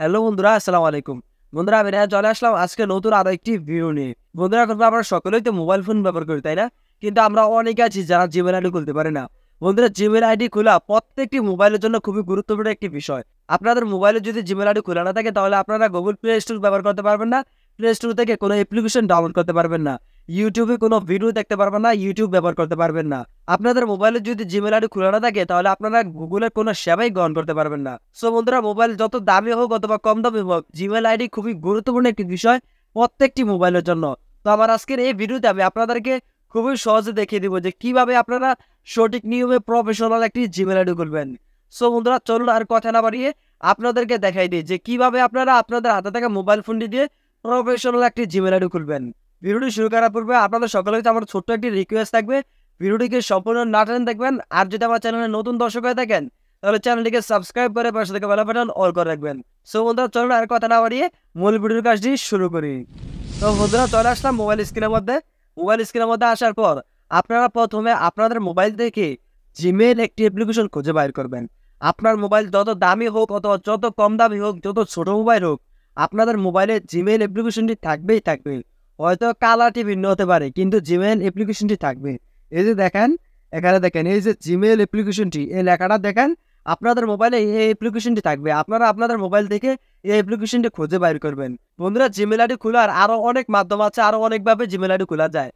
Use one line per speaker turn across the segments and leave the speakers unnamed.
hello বন্ধুরা আসসালামু আলাইকুম বন্ধুরা আমি চলে আসলাম আজকে নতুন আরও একটি ভিডিও নিয়ে বন্ধুরা এখন আমরা সকলেই তো মোবাইল ফোন ব্যবহার করি তাই না কিন্তু আমরা অনেকে আছি যারা জিমেল আইডি খুলতে পারে না বন্ধুরা জিমেল আইডি খোলা প্রত্যেকটি মোবাইলের জন্য খুবই গুরুত্বপূর্ণ একটি বিষয় আপনাদের মোবাইলে যদি জিমেল আইডি খোলা না থাকে তাহলে আপনারা গুগল প্লে স্টোর ব্যবহার করতে পারবেন না প্লে স্টোর থেকে কোনো অ্যাপ্লিকেশন ডাউনলোড করতে পারবেন না ইউটিউবে কোনো ভিডিও দেখতে পারবেন না ইউটিউব ব্যবহার করতে পারবেন না আপনাদের মোবাইলে যদি জিমেল আইডি খোলা না থাকে তাহলে আপনারা গুগলের কোনো সেবাই গ্রহণ করতে পারবেন না সো বন্ধুরা মোবাইল যত দামি হোক অথবা কম দামি হোক জিমেল আইডি খুবই গুরুত্বপূর্ণ একটি বিষয় প্রত্যেকটি মোবাইলের জন্য তো আমার আজকের এই ভিডিওতে আমি আপনাদেরকে খুবই সহজে দেখিয়ে দিব যে কিভাবে আপনারা সঠিক নিয়মে প্রফেশনাল একটি জিমেল আইডি খুলবেন সো বন্ধুরা চলুন আর কথা না বাড়িয়ে আপনাদেরকে দেখাই দিই যে কিভাবে আপনারা আপনাদের হাতে থাকা মোবাইল ফোনটি দিয়ে প্রফেশনাল একটি জিমেল আইডি খুলবেন ভিডিওটি শুরু করার পূর্বে আপনাদের সকলের কাছে আমার ছোট্ট একটি রিকোয়েস্ট থাকবে ভিডিওটিকে সম্পূর্ণ না টানেন দেখবেন আর যদি আমার চ্যানেলে নতুন দর্শক হয়ে থাকেন তাহলে চ্যানেলটিকে সাবস্ক্রাইব করে পাশে থেকে বেলা বাটন অল করে রাখবেন সো বন্ধুরা চলুন আর কথা না বাড়িয়ে মূল ভিডিওর কাজটি শুরু করি তো বন্ধুরা চলে আসলাম মোবাইল স্ক্রিনের মধ্যে মোবাইল স্ক্রিনের মধ্যে আসার পর আপনারা প্রথমে আপনাদের মোবাইল থেকে জিমেল একটি অ্যাপ্লিকেশন খুঁজে বাইর করবেন আপনার মোবাইল যত দামি হোক অথবা যত কম দামি হোক যত ছোট মোবাইল হোক আপনাদের মোবাইলে জিমেইল অ্যাপ্লিকেশনটি থাকবেই থাকবে হয়তো কালারটি ভিন্ন হতে পারে কিন্তু জিমেইল অ্যাপ্লিকেশনটি থাকবে এই যে দেখেন এখানে দেখেন এই যে জিমেইল অ্যাপ্লিকেশনটি এই লেখাটা দেখেন আপনাদের মোবাইলে এই অ্যাপ্লিকেশনটি থাকবে আপনারা আপনাদের মোবাইল থেকে এই অ্যাপ্লিকেশনটি খুঁজে বাইর করবেন বন্ধুরা জিমেল আইডি খোলার আরও অনেক মাধ্যম আছে আরও অনেকভাবে জিমেল আইডি খোলা যায়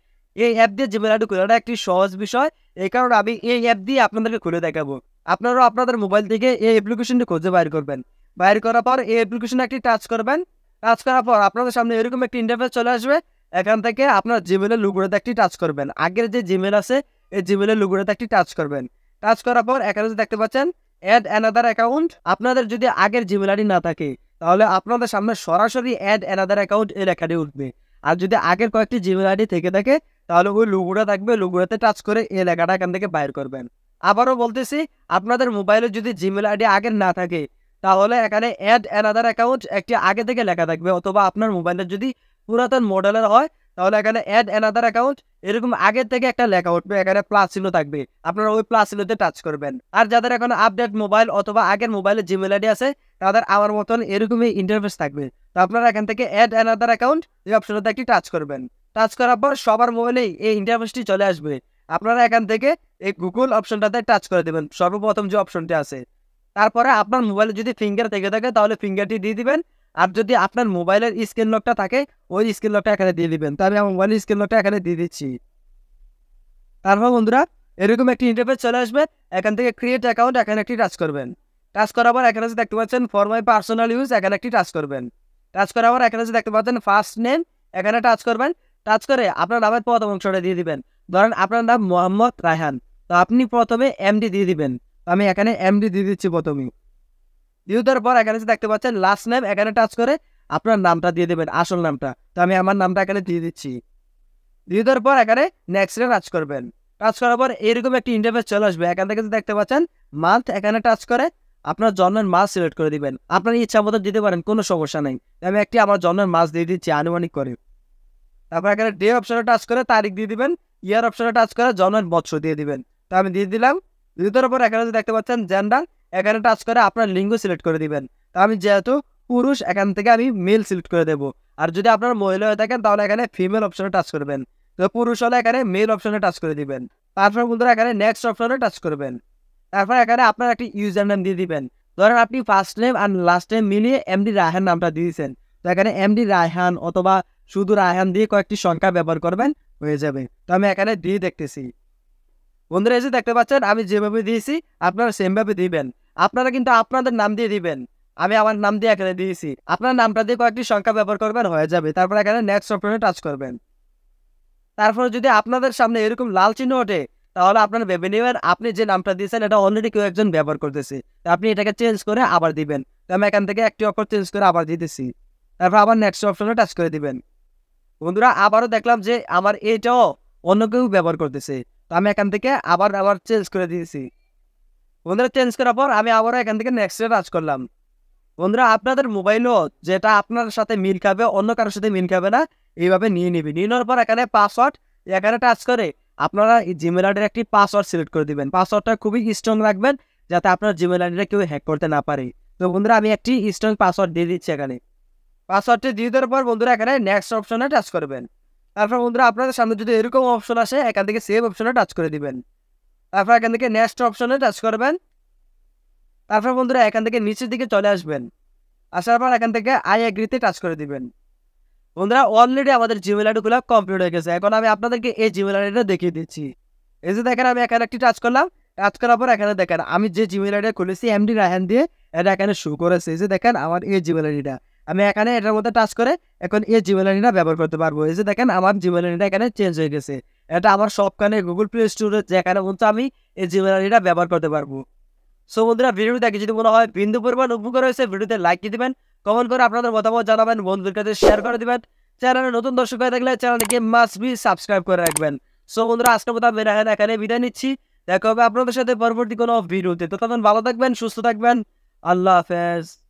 এই অ্যাপ দিয়ে জিমেল আইডি খোলাটা একটি সহজ বিষয় এই কারণে আমি এই অ্যাপ দিয়ে আপনাদেরকে খুলে দেখাবো আপনারাও আপনাদের মোবাইল থেকে এই অ্যাপ্লিকেশনটি খুঁজে বাইর করবেন বাইর করার পর এই অ্যাপ্লিকেশনে একটি টাচ করবেন টাচ করার পর আপনাদের সামনে এরকম একটি ইন্টারফেস চলে আসবে এখান থেকে আপনার জিমেলের লুগুড়াতে একটি টাচ করবেন আগের যে জিমেল আছে এই জিমেলের লুগুড়াতে একটি টাচ করবেন টাচ করার পর এখানে যদি দেখতে পাচ্ছেন অ্যাড অ্যানাদার অ্যাকাউন্ট আপনাদের যদি আগের জিমেল আইডি না থাকে তাহলে আপনাদের সামনে সরাসরি অ্যাড অ্যানাদার অ্যাকাউন্ট এই লেখাটি উঠবে আর যদি আগের কয়েকটি জিমেল আইডি থেকে থাকে তাহলে ওই লুগুড়া থাকবে লুগুড়াতে টাচ করে এই লেখাটা এখান থেকে বাইর করবেন আবারও বলতেছি আপনাদের মোবাইলে যদি জিমেল আইডি আগের না থাকে তাহলে এখানে অ্যাড অ্যানাদার অ্যাকাউন্ট একটি আগে থেকে লেখা থাকবে অথবা আপনার মোবাইলের যদি পুরাতন মডেলের হয় তাহলে এখানে অ্যাড অ্যানাদার অ্যাকাউন্ট এরকম আগে থেকে একটা লেখা উঠবে এখানে প্লাস চিহ্ন থাকবে আপনারা ওই প্লাস টাচ করবেন আর যাদের এখন আপডেট মোবাইল অথবা আগের মোবাইলে জিমেল আইডি আছে তাদের আমার মতন এরকমই ইন্টারফেস থাকবে তো আপনারা এখান থেকে অ্যাড অ্যানাদার অ্যাকাউন্ট এই অপশনটা একটি টাচ করবেন টাচ করার পর সবার মোবাইলেই এই ইন্টারফেসটি চলে আসবে আপনারা এখান থেকে এই গুগল অপশনটাতে টাচ করে দেবেন সর্বপ্রথম যে অপশনটি আছে তারপরে আপনার মোবাইলে যদি ফিঙ্গার থেকে থাকে তাহলে ফিঙ্গারটি দিয়ে দিবেন আর যদি আপনার মোবাইলের স্ক্রিন লকটা থাকে ওই স্ক্রিন লকটা এখানে দিয়ে দিবেন তো আমি আমার মোবাইলের স্ক্রিন লকটা এখানে দিয়ে দিচ্ছি তারপর বন্ধুরা এরকম একটি ইন্টারফেস চলে আসবে এখান থেকে ক্রিয়েট অ্যাকাউন্ট এখানে একটি টাচ করবেন টাচ করার পর এখানে দেখতে পাচ্ছেন ফর মাই পার্সোনাল ইউজ এখানে একটি টাচ করবেন টাচ করার পর এখানে দেখতে পাচ্ছেন ফার্স্ট নেম এখানে টাচ করবেন টাচ করে আপনার নামের প্রথম অংশটা দিয়ে দিবেন ধরেন আপনার নাম মোহাম্মদ রায়হান তো আপনি প্রথমে এমডি দিয়ে দিবেন আমি এখানে এমডি দিয়ে দিচ্ছি প্রথমে দিয়ে দেওয়ার পর এখানে দেখতে পাচ্ছেন লাস্ট নেম এখানে টাচ করে আপনার নামটা দিয়ে দেবেন আসল নামটা তো আমি আমার নামটা এখানে দিয়ে দিচ্ছি দিয়ে দেওয়ার পর এখানে নেক্সটে টাচ করবেন টাচ করার পর এরকম একটি ইন্টারভেস চলে আসবে এখান থেকে দেখতে পাচ্ছেন মান্থ এখানে টাচ করে আপনার জন্মের মাস সিলেক্ট করে দিবেন আপনার ইচ্ছা মতো দিতে পারেন কোনো সমস্যা নেই আমি একটি আমার জন্মের মাস দিয়ে দিচ্ছি আনুমানিক করে তারপর এখানে ডে অপশনে টাচ করে তারিখ দিয়ে দিবেন ইয়ার অপশনে টাচ করে জন্মের বছর দিয়ে দিবেন তো আমি দিয়ে দিলাম দ্বিতীয়র উপর এখানে দেখতে পাচ্ছেন জেন্ডার এখানে টাচ করে আপনার লিঙ্গ সিলেক্ট করে দিবেন তা আমি যেহেতু পুরুষ এখান থেকে আমি মেল সিলেক্ট করে দেব আর যদি আপনার মহিলা হয়ে থাকেন তাহলে এখানে ফিমেল অপশনে টাচ করবেন তো পুরুষ হলে এখানে মেল অপশনে টাচ করে দিবেন তারপর বলতে এখানে নেক্সট অপশনে টাচ করবেন তারপর এখানে আপনার একটি ইউজার নেম দিয়ে দিবেন ধরেন আপনি ফার্স্ট নেম আর লাস্ট নেম মিলিয়ে এমডি রায়হান নামটা দিয়েছেন তো এখানে এমডি রায়হান অথবা শুধু রায়হান দিয়ে কয়েকটি সংখ্যা ব্যবহার করবেন হয়ে যাবে তো আমি এখানে দিয়ে দেখতেছি বন্ধুরা এসে দেখতে পাচ্ছেন আমি যেভাবে দিয়েছি আপনারা সেমভাবে দিবেন আপনারা কিন্তু আপনাদের নাম দিয়ে দিবেন আমি আমার নাম দিয়ে এখানে দিয়েছি আপনার নামটা দিয়ে কয়েকটি সংখ্যা ব্যবহার করবেন হয়ে যাবে তারপর এখানে নেক্সট অপশনে টাচ করবেন তারপর যদি আপনাদের সামনে এরকম লাল চিহ্ন ওঠে তাহলে আপনার ভেবে নেবেন আপনি যে নামটা দিয়েছেন এটা অলরেডি কেউ একজন ব্যবহার করতেছে তো আপনি এটাকে চেঞ্জ করে আবার দিবেন তো আমি এখান থেকে একটি অক্ষর চেঞ্জ করে আবার দিতেছি তারপর আবার নেক্সট অপশনে টাচ করে দিবেন বন্ধুরা আবারও দেখলাম যে আমার এটাও অন্য কেউ ব্যবহার করতেছে আমি এখান থেকে আবার আবার চেঞ্জ করে দিয়েছি বন্ধুরা চেঞ্জ করার পর আমি আবারও এখান থেকে নেক্সটে টাচ করলাম বন্ধুরা আপনাদের মোবাইলও যেটা আপনার সাথে মিল খাবে অন্য কারোর সাথে মিল খাবে না এইভাবে নিয়ে নিবি নিয়ে নেওয়ার পর এখানে পাসওয়ার্ড এখানে টাচ করে আপনারা এই জিমেল আইডির একটি পাসওয়ার্ড সিলেক্ট করে দেবেন পাসওয়ার্ডটা খুবই স্ট্রং রাখবেন যাতে আপনার জিমেল আইডিটা কেউ হ্যাক করতে না পারে তো বন্ধুরা আমি একটি স্ট্রং পাসওয়ার্ড দিয়ে দিচ্ছি এখানে পাসওয়ার্ডটি দিয়ে দেওয়ার পর বন্ধুরা এখানে নেক্সট অপশনে টাচ করবেন তারপর বন্ধুরা আপনাদের সামনে যদি এরকম অপশন আসে এখান থেকে সেভ অপশনে টাচ করে দিবেন তারপর এখান থেকে নেক্সট অপশনে টাচ করবেন তারপর বন্ধুরা এখান থেকে নিচের দিকে চলে আসবেন আসার পর এখান থেকে আই অ্যাগ্রিতে টাচ করে দিবেন বন্ধুরা অলরেডি আমাদের জিমেল আইডিগুলো কমপ্লিট হয়ে গেছে এখন আমি আপনাদেরকে এই জিমেল আইডিটা দেখিয়ে দিচ্ছি এই যে দেখেন আমি এখানে একটি টাচ করলাম টাচ করার পর এখানে দেখেন আমি যে জিমেল আইডিটা খুলেছি এমডি রাহান দিয়ে এটা এখানে শো করেছে এই যে দেখেন আমার এই জিমেল আইডিটা আমি এখানে এটার মধ্যে টাচ করে এখন এই জিমেল আইডিটা ব্যবহার করতে পারবো এই যে দেখেন আমার জিমেল আইডিটা এখানে চেঞ্জ হয়ে গেছে এটা আমার সবখানে গুগল প্লে স্টোরে যেখানে বলতো আমি এই জিমেল আইডিটা ব্যবহার করতে পারবো সো বন্ধুরা ভিডিও দেখে যদি মনে হয় বিন্দু পরিমাণ উপকার হয়েছে ভিডিওতে লাইক দিয়ে দেবেন কমেন্ট করে আপনাদের মতামত জানাবেন বন্ধুদের কাছে শেয়ার করে দেবেন চ্যানেলে নতুন দর্শক হয়ে থাকলে চ্যানেলটিকে মাস্ট বি সাবস্ক্রাইব করে রাখবেন সো বন্ধুরা আজকের মতো আমি রাখেন এখানে বিদায় নিচ্ছি দেখা হবে আপনাদের সাথে পরবর্তী কোনো ভিডিওতে তো তখন ভালো থাকবেন সুস্থ থাকবেন আল্লাহ হাফেজ